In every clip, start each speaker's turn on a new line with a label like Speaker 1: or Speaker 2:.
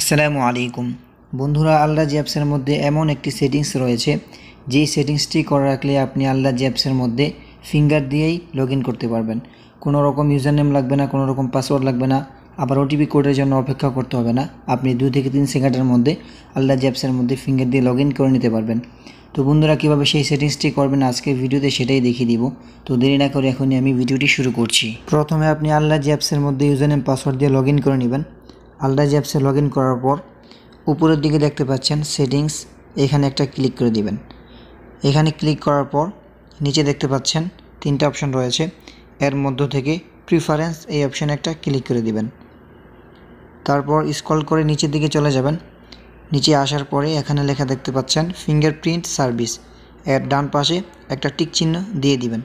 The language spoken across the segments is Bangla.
Speaker 1: আসসালামু আলাইকুম বন্ধুরা আল্লাহ জ্যাপসের মধ্যে এমন একটি সেটিংস রয়েছে যেই সেটিংসটি করে রাখলে আপনি আল্লাহ জ্যাপসের মধ্যে ফিঙ্গার দিয়েই লগ করতে পারবেন কোনো রকম ইউজার নেম লাগবে না কোনো রকম পাসওয়ার্ড লাগবে না আবার ওটিপি কোডের জন্য অপেক্ষা করতে হবে না আপনি দু থেকে তিন সেকেন্ডের মধ্যে আল্লাহ জ্যাপসের মধ্যে ফিঙ্গার দিয়ে লগ করে নিতে পারবেন তো বন্ধুরা কীভাবে সেই সেটিংসটি করবেন আজকে ভিডিওতে সেটাই দেখিয়ে দিব তো দেরি না করে এখনই আমি ভিডিওটি শুরু করছি প্রথমে আপনি আল্লাহ জ্যাপসের মধ্যে ইউজার নেম পাসওয়ার্ড দিয়ে লগ করে নেবেন আলডাইজ অ্যাপসে লগ ইন করার পর উপরের দিকে দেখতে পাচ্ছেন সেটিংস এখানে একটা ক্লিক করে দিবেন এখানে ক্লিক করার পর নিচে দেখতে পাচ্ছেন তিনটা অপশন রয়েছে এর মধ্য থেকে প্রিফারেন্স এই অপশানে একটা ক্লিক করে দিবেন তারপর স্কল করে নিচের দিকে চলে যাবেন নিচে আসার পরে এখানে লেখা দেখতে পাচ্ছেন ফিঙ্গারপ্রিন্ট সার্ভিস এর ডান পাশে একটা টিক চিহ্ন দিয়ে দিবেন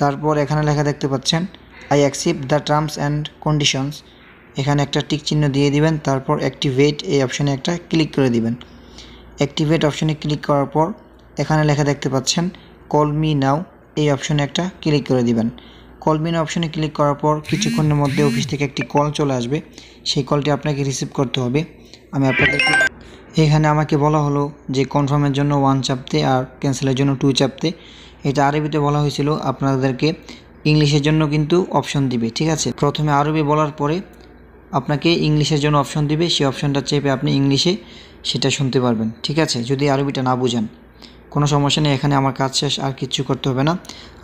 Speaker 1: তারপর এখানে লেখা দেখতে পাচ্ছেন I accept the terms and conditions এখানে একটা টিক চিহ্ন দিয়ে দিবেন তারপর অ্যাক্টিভেট এই অপশানে একটা ক্লিক করে দিবেন অ্যাক্টিভেট অপশানে ক্লিক করার পর এখানে লেখা দেখতে পাচ্ছেন কল মি নাও এই অপশানে একটা ক্লিক করে দিবেন কল মি নাও অপশানে ক্লিক করার পর কিছুক্ষণের মধ্যে অফিস থেকে একটি কল চলে আসবে সেই কলটি আপনাকে রিসিভ করতে হবে আমি আপনাদেরকে এখানে আমাকে বলা হলো যে কনফার্মের জন্য ওয়ান চাপতে আর ক্যান্সেলের জন্য টু চাপতে এটা আরবিতে বলা হয়েছিল আপনাদেরকে ইংলিশের জন্য কিন্তু অপশন দিবে ঠিক আছে প্রথমে আরবি বলার পরে আপনাকে ইংলিশের জন্য অপশন দিবে সেই অপশনটা চেপে আপনি ইংলিশে সেটা শুনতে পারবেন ঠিক আছে যদি আরবিটা না বুঝেন কোনো সমস্যা নেই এখানে আমার কাজ শেষ আর কিচ্ছু করতে হবে না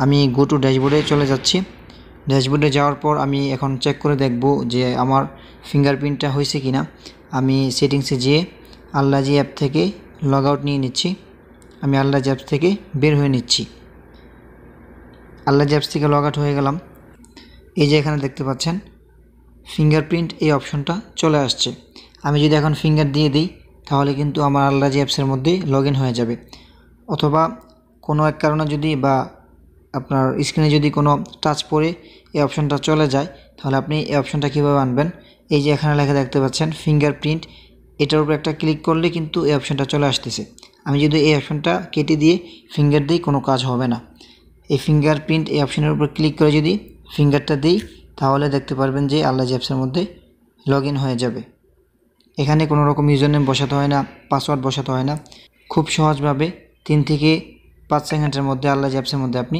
Speaker 1: আমি গো টু ড্যাশবোর্ডে চলে যাচ্ছি ড্যাশবোর্ডে যাওয়ার পর আমি এখন চেক করে দেখব যে আমার ফিঙ্গারপ্রিন্টটা হয়েছে কি না আমি সেটিংসে যেয়ে আল্লাজি অ্যাপ থেকে লগ আউট নিয়ে নিচ্ছি আমি আল্লাজি অ্যাপ থেকে বের হয়ে নিচ্ছি আল্লাজি অ্যাপস থেকে লগ আউট হয়ে গেলাম এই যে এখানে দেখতে পাচ্ছেন ফিঙ্গারপ্রিন্ট এই অপশনটা চলে আসছে আমি যদি এখন ফিঙ্গার দিয়ে দিই তাহলে কিন্তু আমার আল্লাজি অ্যাপসের মধ্যেই লগ হয়ে যাবে অথবা কোনো এক কারণে যদি বা আপনার স্ক্রিনে যদি কোনো টাচ পড়ে এই অপশনটা চলে যায় তাহলে আপনি এই অপশনটা কীভাবে আনবেন এই যে এখানে লেখা দেখতে পাচ্ছেন ফিঙ্গারপ্রিন্ট এটার উপর একটা ক্লিক করলে কিন্তু এই অপশনটা চলে আসতেছে আমি যদি এই অপশনটা কেটে দিয়ে ফিঙ্গার দিই কোনো কাজ হবে না এই ফিঙ্গারপ্রিন্ট এই অপশনের উপর ক্লিক করে যদি ফিঙ্গারটা দিই তাহলে দেখতে পারবেন যে আল্লাহ অ্যাপসের মধ্যে লগ হয়ে যাবে এখানে কোনো রকম ইউজার নেম বসাতে হয় না পাসওয়ার্ড বসাতে হয় না খুব সহজভাবে তিন থেকে পাঁচ সেকেন্ডের মধ্যে আল্লাহ অ্যাপসের মধ্যে আপনি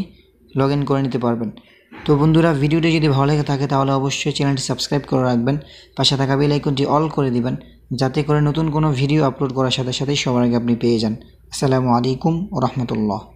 Speaker 1: লগ করে নিতে পারবেন তো বন্ধুরা ভিডিওটি যদি ভালো লেগে থাকে তাহলে অবশ্যই চ্যানেলটি সাবস্ক্রাইব করে রাখবেন পাশে থাকা বেল আইকনটি অল করে দিবেন যাতে করে নতুন কোনো ভিডিও আপলোড করার সাথে সাথেই সবার আগে আপনি পেয়ে যান আসসালামু আলাইকুম ও রহমতুল্লাহ